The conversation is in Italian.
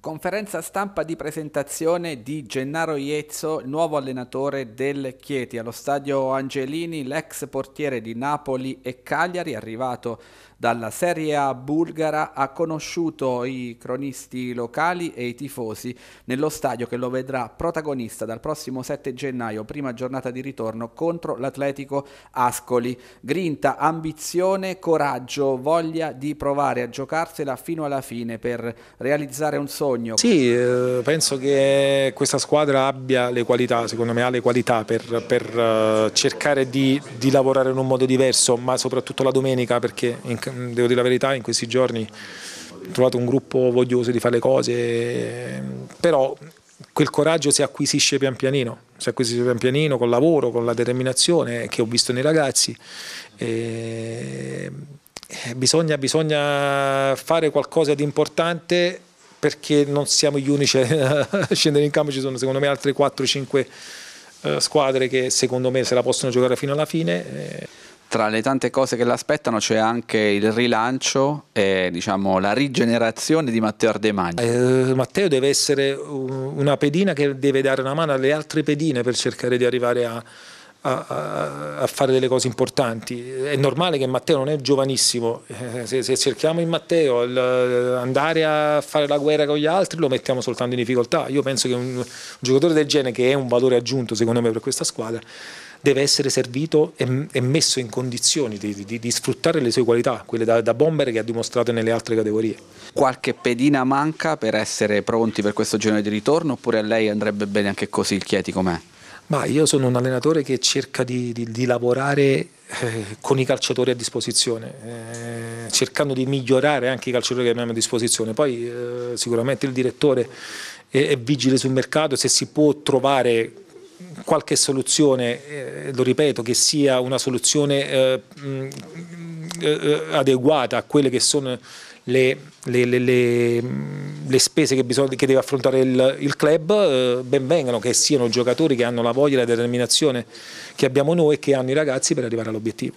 Conferenza stampa di presentazione di Gennaro Iezzo, nuovo allenatore del Chieti. Allo stadio Angelini, l'ex portiere di Napoli e Cagliari, arrivato dalla Serie A bulgara, ha conosciuto i cronisti locali e i tifosi nello stadio che lo vedrà protagonista dal prossimo 7 gennaio, prima giornata di ritorno, contro l'Atletico Ascoli. Grinta, ambizione, coraggio, voglia di provare a giocarsela fino alla fine per realizzare un sogno sogno. Sì, eh, penso che questa squadra abbia le qualità, secondo me ha le qualità per, per eh, cercare di, di, lavorare in un modo diverso, ma soprattutto la domenica perché, mm, devo dire la verità, in questi giorni ho trovato un gruppo voglioso di fare le cose, eh, però quel coraggio si acquisisce pian pianino, si acquisisce pian pianino col lavoro, con la determinazione che ho visto nei ragazzi. E... Bisogna, bisogna, fare qualcosa di importante perché non siamo gli unici a scendere in campo, ci sono secondo me altre 4-5 eh, squadre che secondo me se la possono giocare fino alla fine. Eh. Tra le tante cose che l'aspettano c'è anche il rilancio e diciamo, la rigenerazione di Matteo Ardemagna. Eh, Matteo deve essere una pedina che deve dare una mano alle altre pedine per cercare di arrivare a a, a, fare delle cose importanti. È normale che Matteo non è giovanissimo, eh, se, se, cerchiamo in Matteo il, andare a fare la guerra con gli altri lo mettiamo soltanto in difficoltà. Io penso che un, un giocatore del genere, che è un valore aggiunto secondo me per questa squadra, deve essere servito e, e messo in condizioni di, di, di, sfruttare le sue qualità, quelle da, da bomber che ha dimostrato nelle altre categorie. Qualche pedina manca per essere pronti per questo genere di ritorno oppure a lei andrebbe bene anche così il Chieti com'è? Ma io sono un allenatore che cerca di, di, di lavorare eh, con i calciatori a disposizione, eh, cercando di migliorare anche i calciatori che abbiamo a disposizione. Poi eh, sicuramente il direttore è, è vigile sul mercato, se si può trovare qualche soluzione, eh, lo ripeto, che sia una soluzione eh, mh, eh, eh, adeguata a quelle che sono le, le, le, le spese che, bisogna, che, deve affrontare il, il club, eh, ben vengano che siano giocatori che hanno la voglia e la determinazione che abbiamo noi e che hanno i ragazzi per arrivare all'obiettivo.